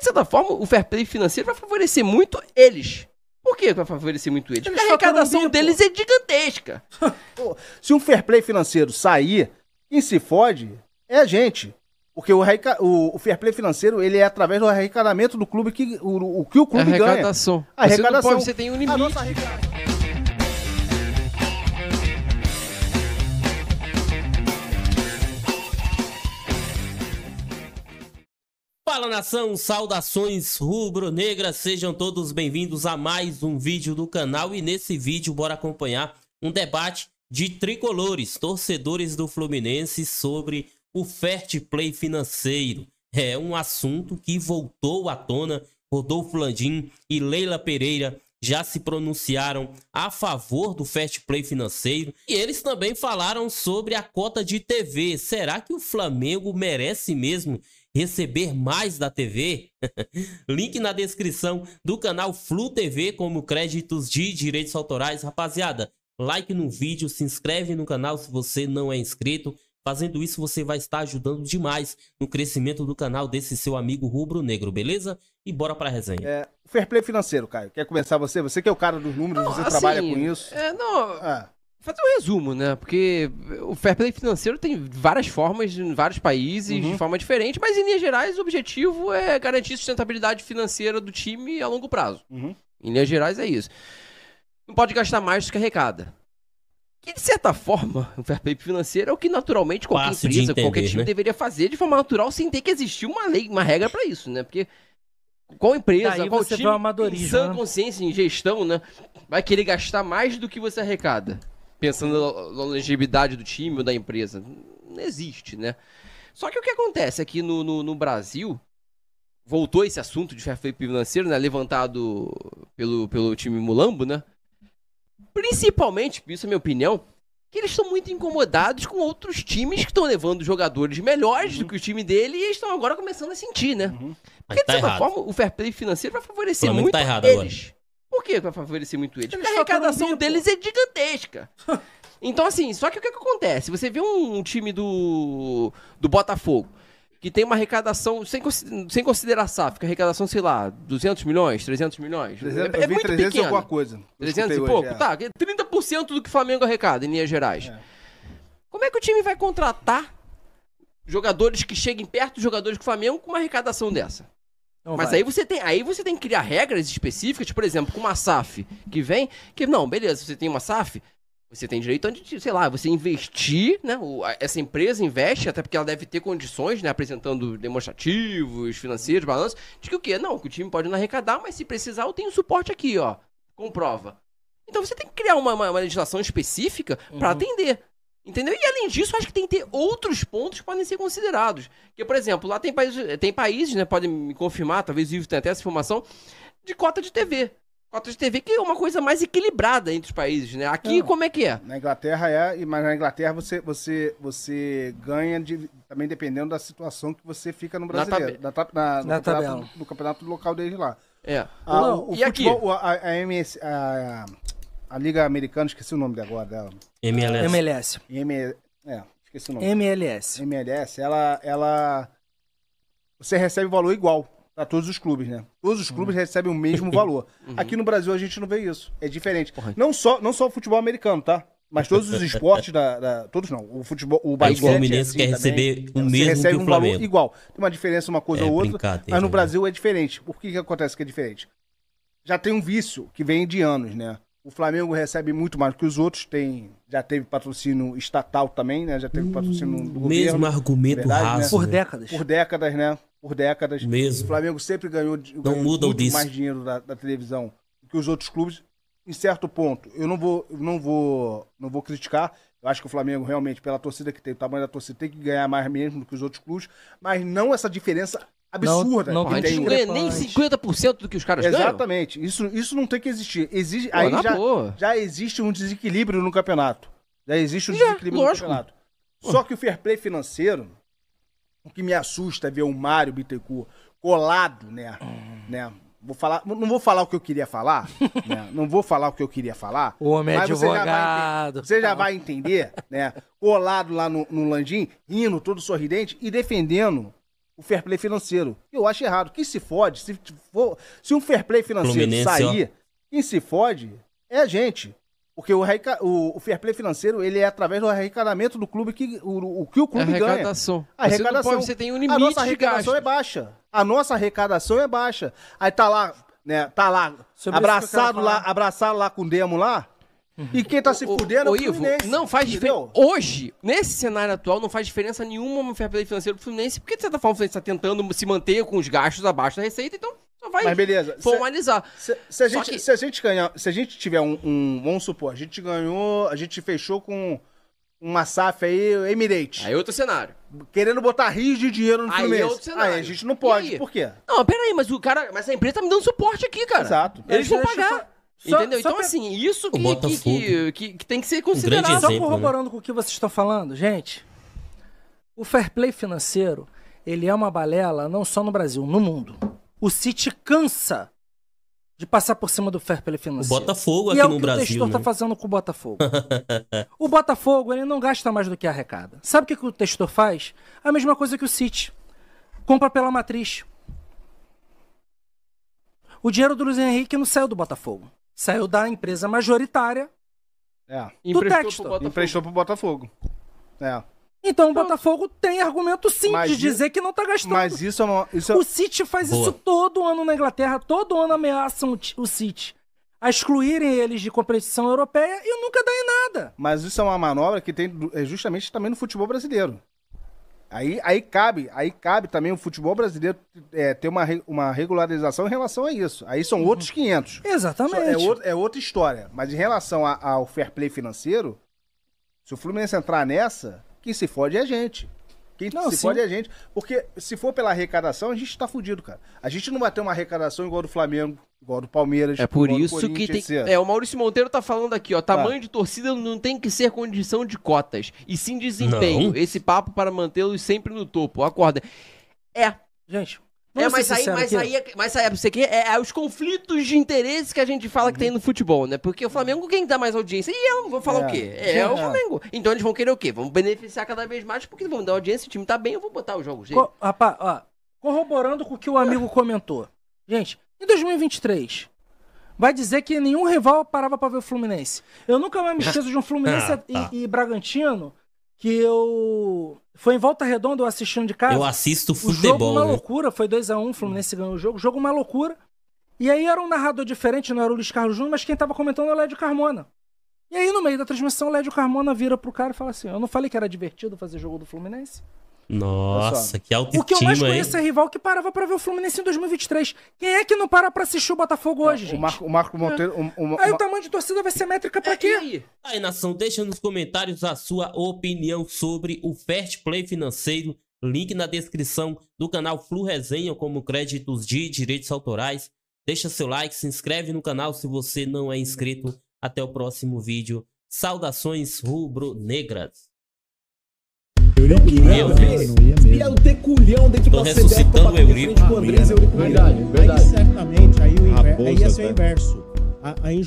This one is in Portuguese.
de certa forma, o fair play financeiro vai favorecer muito eles. Por que vai favorecer muito eles? Porque a arrecadação deles pô. é gigantesca. pô, se um fair play financeiro sair, quem se fode é a gente. Porque o, o, o fair play financeiro ele é através do arrecadamento do clube que o, o que o clube a arrecadação. ganha. Arrecadação. Você, pode, você tem um limite. Fala nação, saudações rubro-negras, sejam todos bem-vindos a mais um vídeo do canal e nesse vídeo bora acompanhar um debate de tricolores, torcedores do Fluminense sobre o fair play financeiro. É um assunto que voltou à tona, Rodolfo Landim e Leila Pereira já se pronunciaram a favor do Fast Play financeiro e eles também falaram sobre a cota de TV. Será que o Flamengo merece mesmo receber mais da TV? Link na descrição do canal Flu TV como créditos de direitos autorais. Rapaziada, like no vídeo, se inscreve no canal se você não é inscrito. Fazendo isso, você vai estar ajudando demais no crescimento do canal desse seu amigo rubro-negro, beleza? E bora pra resenha. É, fair play financeiro, Caio. Quer começar você? Você que é o cara dos números, não, você assim, trabalha com isso. É, não. Ah. Fazer um resumo, né? Porque o fair play financeiro tem várias formas em vários países, uhum. de forma diferente, mas em linhas gerais o objetivo é garantir sustentabilidade financeira do time a longo prazo. Uhum. Em linhas gerais é isso. Não pode gastar mais do que arrecada. Que, de certa forma, o fair play financeiro é o que naturalmente qualquer Fácil empresa, entender, qualquer time né? deveria fazer de forma natural sem ter que existir uma lei, uma regra para isso, né? Porque qual empresa, qual time, em sã né? consciência, em gestão, né? Vai querer gastar mais do que você arrecada pensando na longevidade do time ou da empresa. Não existe, né? Só que o que acontece aqui no, no, no Brasil, voltou esse assunto de fair play financeiro, né? Levantado pelo, pelo time Mulambo, né? Principalmente, isso é minha opinião, que eles estão muito incomodados com outros times que estão levando jogadores melhores uhum. do que o time dele e estão agora começando a sentir, né? Uhum. Porque, tá de certa errado. forma, o fair play financeiro vai favorecer tá muito tá eles. Agora. Por que vai favorecer muito eles? Porque a arrecadação deles é gigantesca. então, assim, só que o que, que acontece? Você vê um, time do, do Botafogo que tem uma arrecadação, sem, sem considerar SAF, que a arrecadação, sei lá, 200 milhões, 300 milhões. 300, é, é muito 300 pequeno. alguma coisa. 300 e hoje, pouco? É. Tá, 30% é do que o Flamengo arrecada em Minas Gerais. É. Como é que o time vai contratar jogadores que cheguem perto dos jogadores do Flamengo com uma arrecadação dessa? Não mas vai. aí você, tem, aí você tem que criar regras específicas, tipo, por exemplo, com uma SAF que vem, que não, beleza, você tem uma SAF, você tem direito a, sei lá, você investir, né? O, a, essa empresa investe, até porque ela deve ter condições, né? Apresentando demonstrativos, financeiros, balanços, de que o quê? Não, que o time pode não arrecadar, mas se precisar, eu tenho suporte aqui, ó. Comprova. Então você tem que criar uma, uma, uma legislação específica para uhum. atender. Entendeu? E além disso, acho que tem que ter outros pontos que podem ser considerados. Que, por exemplo, lá tem países, tem países, né? Podem me confirmar, talvez o Ivo tenha até essa informação, de cota de TV. Cota de TV que é uma coisa mais equilibrada entre os países, né? Aqui, Não, como é que é? Na Inglaterra é, mas na Inglaterra você, você, você ganha de, também dependendo da situação que você fica no brasileiro. Na, tab... na, na, no, campeonato, no campeonato local desde lá. É. Ah, Não, o, o e futebol, aqui? A, a, MS, a, a a Liga Americana, esqueci o nome agora dela. MLS. MLS. M, é, esqueci o nome. MLS. MLS, ela, ela. Você recebe o valor igual para todos os clubes, né? Todos os uhum. clubes uhum. recebem o mesmo valor. Uhum. Aqui no Brasil a gente não vê isso. É diferente. Não só, não só o futebol americano, tá? Mas todos os esportes da, da, todos não, o futebol, o basquete, o Fluminense assim, quer receber o mesmo recebe que o Flamengo. um valor igual. Tem uma diferença uma coisa é, ou outra, brincar, mas no né? Brasil é diferente. Por que que acontece que é diferente? Já tem um vício que vem de anos, né? O Flamengo recebe muito mais que os outros, tem, já teve patrocínio estatal também, né? Já teve hum, patrocínio do mesmo governo. Mesmo argumento verdade, né? raso. Né? Por décadas. Por décadas, né? Por décadas. Mesmo. O Flamengo sempre ganhou, ganhou muito disso. mais dinheiro da, da televisão que os outros clubes. Em certo ponto, eu não vou, não vou, não vou criticar. Eu acho que o Flamengo realmente, pela torcida que tem, o tamanho da torcida, tem que ganhar mais mesmo do que os outros clubes, mas não essa diferença absurda. Não, não que tem, nem 50% do que os caras Exatamente. ganham. Exatamente. Isso, isso não tem que existir. Exige, aí já, já existe um desequilíbrio no campeonato. Já existe um já, desequilíbrio lógico. no campeonato. Só que o fair play financeiro, o que me assusta é ver o Mário Bittencourt colado, né? Hum. né? Vou falar, não vou falar o que eu queria falar, né? não vou falar o que eu queria falar. O homem é mas advogado. Você já vai, você já vai entender, né? Colado lá no, no Landim, rindo todo sorridente e defendendo o fair play financeiro. Eu acho errado. Quem se fode, se, for, se um fair play financeiro Fluminense, sair, ó. quem se fode é a gente. Porque o, o, o fair play financeiro ele é através do arrecadamento do clube que o, o que o clube arrecadação. ganha. Arrecadação. Você, pode, você tem um limite. A nossa arrecadação é baixa. A nossa arrecadação é baixa. Aí tá lá, né? Tá lá, Sobre abraçado lá, abraçado lá com o demo lá. E quem tá se fudendo o, é o Ivo, não faz diferença. Hoje, nesse cenário atual, não faz diferença nenhuma uma fair play financeira pro Fluminense, porque de certa forma o Fluminense tá tentando se manter com os gastos abaixo da receita, então só vai Mas beleza. formalizar. Se, se, a, gente, que... se a gente ganhar, se a gente tiver um, um, vamos supor, a gente ganhou, a gente fechou com uma SAF aí, Emirates. Aí é outro cenário. Querendo botar rios de dinheiro no aí é Fluminense. Aí outro cenário. Aí a gente não pode, por quê? Não, pera aí, mas o cara, mas a empresa tá me dando suporte aqui, cara. Exato. Eles, Eles é, vão pagar. Só, Entendeu? Só então, pra... assim, isso que, que, que, que, tem que ser considerado. Um só né? corroborando né? com o que vocês estão falando, gente, o fair play financeiro, ele é uma balela não só no Brasil, no mundo. O City cansa de passar por cima do fair play financeiro. O Botafogo e aqui é no o Brasil. O tá Testor né? fazendo com o Botafogo. o Botafogo, ele não gasta mais do que arrecada. Sabe o que, que o textor faz? A mesma coisa que o City. Compra pela matriz. O dinheiro do Luiz Henrique não saiu do Botafogo. Saiu da empresa majoritária. É. Do texto, Emprestou pro Botafogo. É. Então, o então, Botafogo tem argumento sim de dizer isso, que não tá gastando. Mas isso é isso é... O City faz Boa. isso todo ano na Inglaterra, todo ano ameaçam o City a excluírem eles de competição europeia e nunca dá em nada. Mas isso é uma manobra que tem é justamente também no futebol brasileiro. Aí, aí cabe, aí cabe também o futebol brasileiro é, ter uma, uma regularização em relação a isso. Aí são uhum. outros 500. Exatamente. É, outro, é, outra história. Mas em relação a, ao fair play financeiro, se o Fluminense entrar nessa, quem se fode é a gente. Quem não, se sim. pode é a gente. Porque se for pela arrecadação, a gente tá fudido, cara. A gente não vai ter uma arrecadação igual do Flamengo, igual do Palmeiras. É por isso que tem. Etc. É, o Maurício Monteiro tá falando aqui, ó. Tamanho tá. de torcida não tem que ser condição de cotas, e sim desempenho. Não. Esse papo para mantê-los sempre no topo. Acorda. É. Gente, é, mas, aí, né? é mas, aí, é, mas aí, mas aí, é, é, os conflitos de interesse que a gente fala que tem no futebol, né? Porque o Flamengo, quem dá mais audiência? E eu, vou falar é, o quê? É, é, o é. Flamengo. Então eles vão querer o quê? Vão beneficiar cada vez mais, porque vão dar audiência, o time tá bem, eu vou botar os jogos Co rapaz, ó, corroborando com o que o amigo comentou. Gente, em 2023, vai dizer que nenhum rival parava para ver o Fluminense. Eu nunca mais me esqueço de um Fluminense ah, tá. e, e Bragantino que eu. Foi em volta redonda, eu assistindo de casa. Eu assisto futebol. O jogo uma né? loucura, foi 2 a 1 um, o Fluminense ganhou o jogo. Jogo uma loucura. E aí era um narrador diferente, não era o Luiz Carlos Júnior, mas quem tava comentando era é o Lédio Carmona. E aí, no meio da transmissão, o Lédio Carmona vira pro cara e fala assim: Eu não falei que era divertido fazer jogo do Fluminense? Nossa, que autoestima, O que eu mais conheço hein? é rival que parava pra ver o Fluminense em 2023. Quem é que não para pra assistir o Botafogo hoje, gente? O, Marco, o Marco Monteiro... É. aí o tamanho de torcida vai ser métrica pra é, quê? Aí? nação, deixa nos comentários a sua opinião sobre o Fast Play financeiro. Link na descrição do canal Flu Resenha, como créditos de direitos autorais. Deixa seu like, se inscreve no canal se você não é inscrito. Até o próximo vídeo. Saudações rubro-negras. Eurico, né? Eu fiz. E é o teculhão dentro do da pra bater frente com o Andrés Eurico Verdade, verdade. Aí certamente, aí, o inver... aí ia ser o né? inverso. A, a,